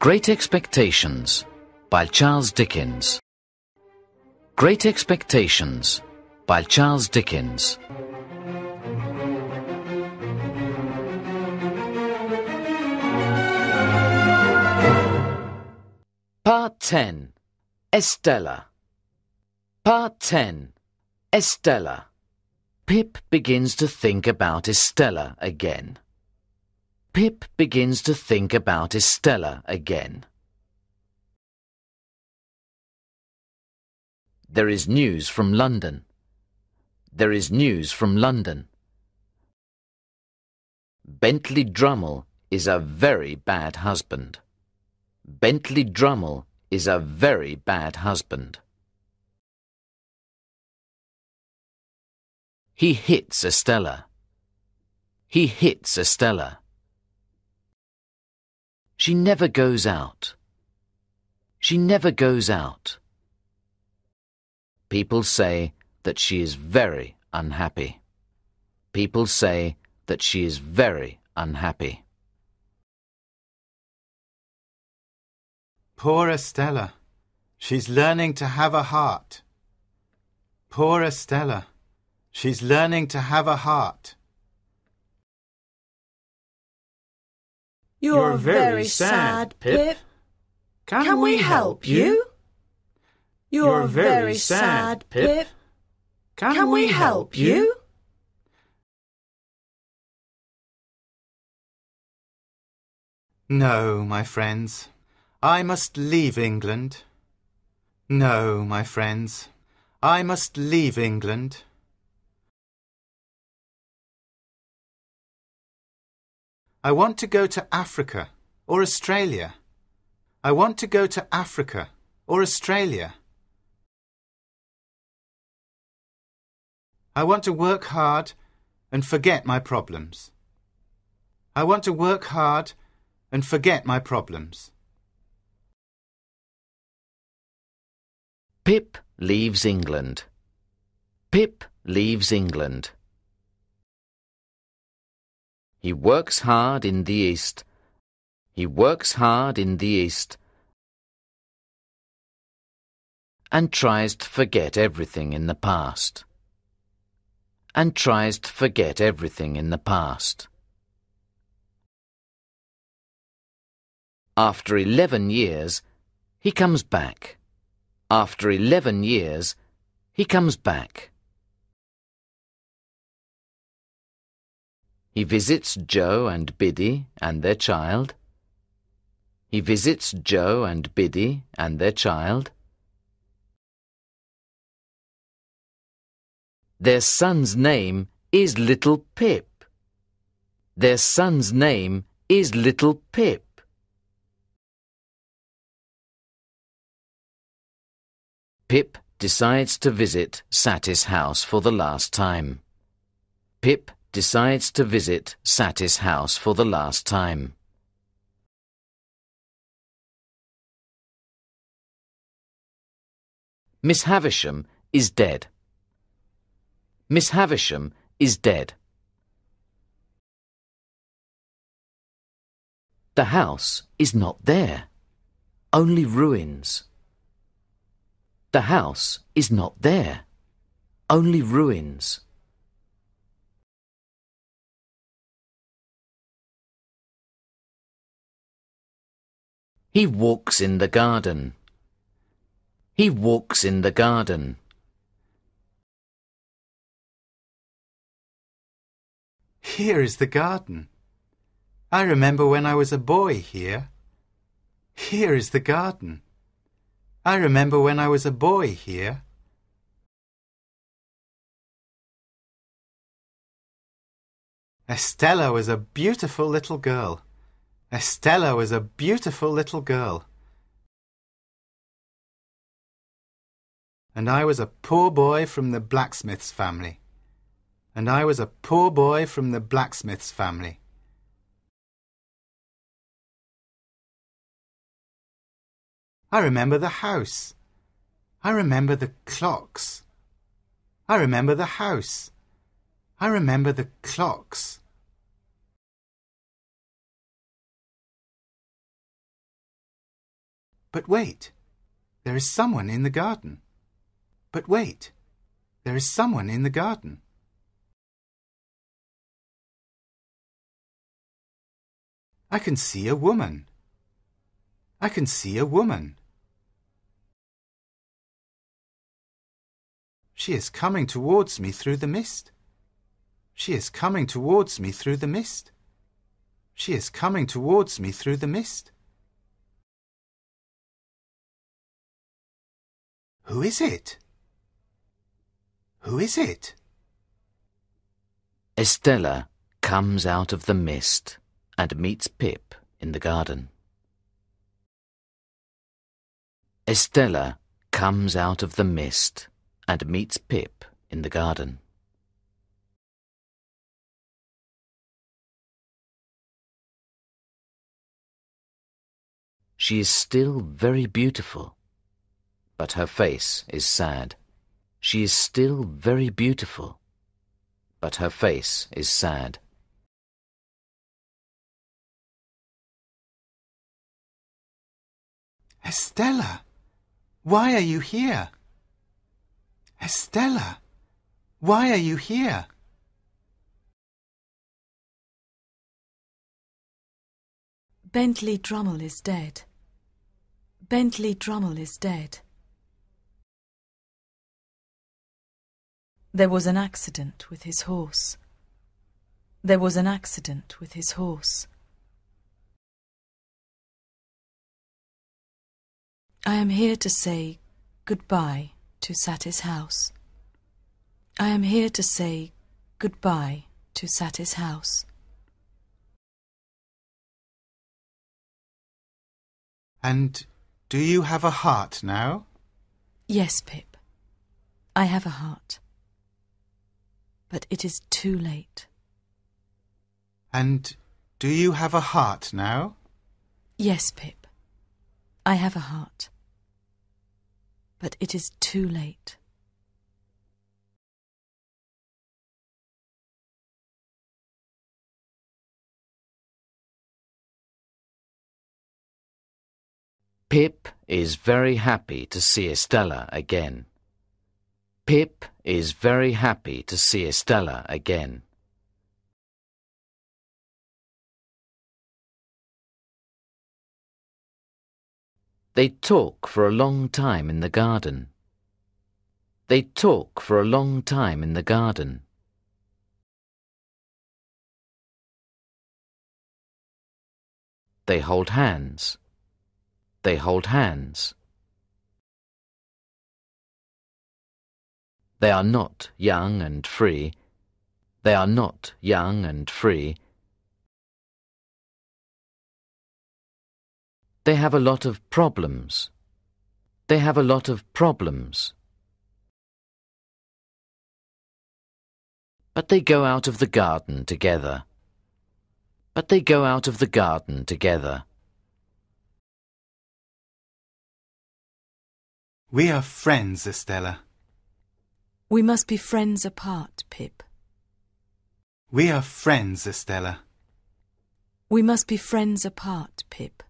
Great Expectations by Charles Dickens Great Expectations by Charles Dickens Part 10 Estella Part 10 Estella Pip begins to think about Estella again. Pip begins to think about Estella again. There is news from London. There is news from London. Bentley Drummle is a very bad husband. Bentley Drummle is a very bad husband. He hits Estella. He hits Estella. She never goes out. She never goes out. People say that she is very unhappy. People say that she is very unhappy. Poor Estella. She's learning to have a heart. Poor Estella. She's learning to have a heart. You're, You're very sad, Pip. Can, Can we, we help you? you? are very sad, Pip. Can, Can we help you? No, my friends. I must leave England. No, my friends. I must leave England. I want to go to Africa or Australia. I want to go to Africa or Australia. I want to work hard and forget my problems. I want to work hard and forget my problems. Pip leaves England. Pip leaves England. He works hard in the East. He works hard in the East. And tries to forget everything in the past. And tries to forget everything in the past. After 11 years, he comes back. After 11 years, he comes back. He visits Joe and Biddy and their child. He visits Joe and Biddy and their child. Their son's name is Little Pip. Their son's name is Little Pip. Pip decides to visit Satis house for the last time. Pip decides to visit Sati's house for the last time. Miss Havisham is dead. Miss Havisham is dead. The house is not there. Only ruins. The house is not there. Only ruins. He walks in the garden. He walks in the garden. Here is the garden. I remember when I was a boy here. Here is the garden. I remember when I was a boy here. Estella was a beautiful little girl. Estella was a beautiful little girl, and I was a poor boy from the blacksmith's family, and I was a poor boy from the blacksmith's family. I remember the house. I remember the clocks. I remember the house. I remember the clocks. But wait, there is someone in the garden. But wait, there is someone in the garden. I can see a woman. I can see a woman. She is coming towards me through the mist. She is coming towards me through the mist. She is coming towards me through the mist. Who is it? Who is it? Estella comes out of the mist and meets Pip in the garden. Estella comes out of the mist and meets Pip in the garden. She is still very beautiful but her face is sad. She is still very beautiful, but her face is sad. Estella, why are you here? Estella, why are you here? Bentley Drummle is dead. Bentley Drummle is dead. There was an accident with his horse. There was an accident with his horse. I am here to say goodbye to Satis House. I am here to say goodbye to Satis House. And do you have a heart now? Yes, Pip. I have a heart but it is too late. And do you have a heart now? Yes, Pip. I have a heart. But it is too late. Pip is very happy to see Estella again. Pip is very happy to see Estella again. They talk for a long time in the garden. They talk for a long time in the garden. They hold hands. They hold hands. They are not young and free. They are not young and free. They have a lot of problems. They have a lot of problems. But they go out of the garden together. But they go out of the garden together. We are friends, Estella. We must be friends apart, Pip. We are friends, Estella. We must be friends apart, Pip.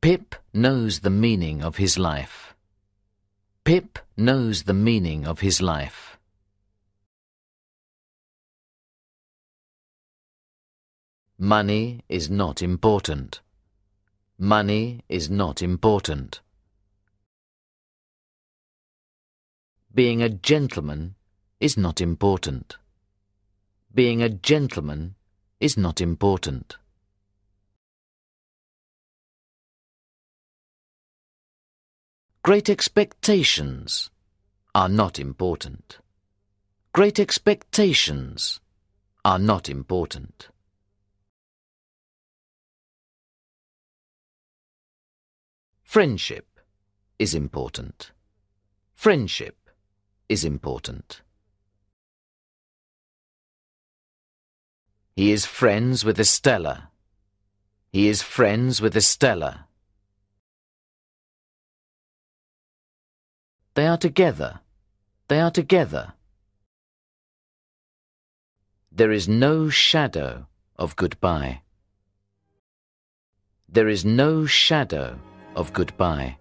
Pip knows the meaning of his life. Pip knows the meaning of his life. Money is not important. Money is not important. Being a gentleman is not important. Being a gentleman is not important. Great expectations are not important. Great expectations are not important. Friendship is important. Friendship is important. He is friends with Estella. He is friends with Estella. They are together. They are together. There is no shadow of goodbye. There is no shadow of goodbye.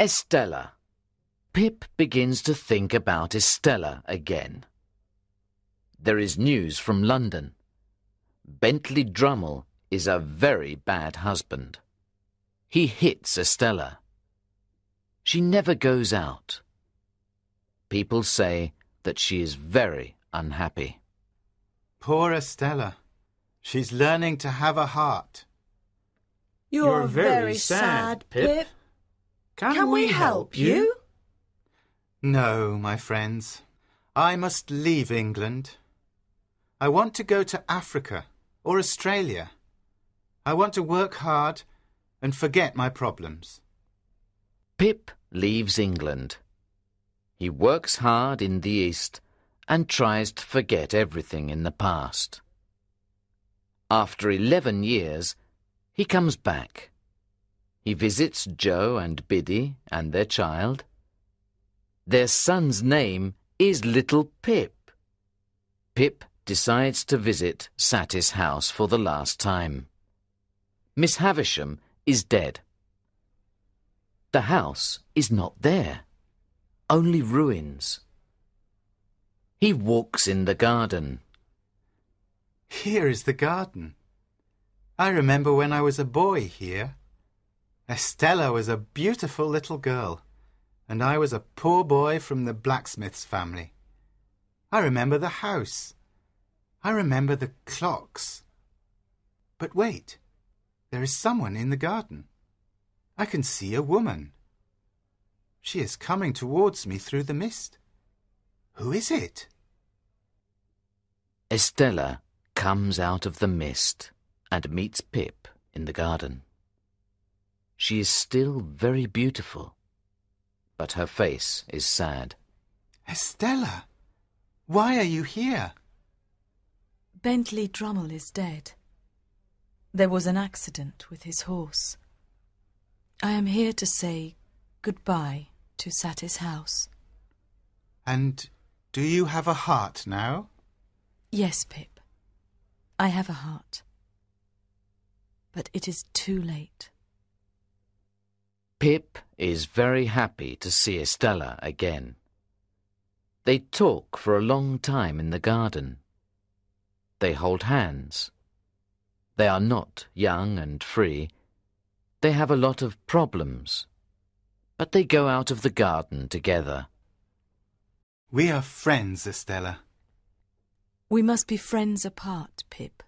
Estella. Pip begins to think about Estella again. There is news from London. Bentley Drummle is a very bad husband. He hits Estella. She never goes out. People say that she is very unhappy. Poor Estella. She's learning to have a heart. You're, You're very, very sad, sad, Pip. Pip. Can, Can we, we help you? you? No, my friends. I must leave England. I want to go to Africa or Australia. I want to work hard and forget my problems. Pip leaves England. He works hard in the East and tries to forget everything in the past. After 11 years, he comes back. He visits Joe and Biddy and their child. Their son's name is Little Pip. Pip decides to visit Satis house for the last time. Miss Havisham is dead. The house is not there, only ruins. He walks in the garden. Here is the garden. I remember when I was a boy here. Estella was a beautiful little girl, and I was a poor boy from the blacksmith's family. I remember the house. I remember the clocks. But wait, there is someone in the garden. I can see a woman. She is coming towards me through the mist. Who is it? Estella comes out of the mist and meets Pip in the garden. She is still very beautiful, but her face is sad. Estella, why are you here? Bentley Drummle is dead. There was an accident with his horse. I am here to say goodbye to Satis House. And do you have a heart now? Yes, Pip. I have a heart. But it is too late. Pip is very happy to see Estella again. They talk for a long time in the garden. They hold hands. They are not young and free. They have a lot of problems. But they go out of the garden together. We are friends, Estella. We must be friends apart, Pip.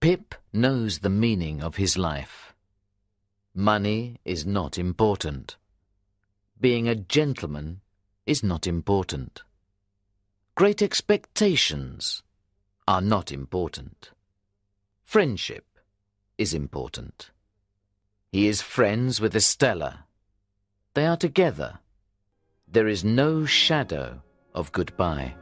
Pip knows the meaning of his life. Money is not important. Being a gentleman is not important. Great expectations are not important. Friendship is important. He is friends with Estella. They are together. There is no shadow of goodbye.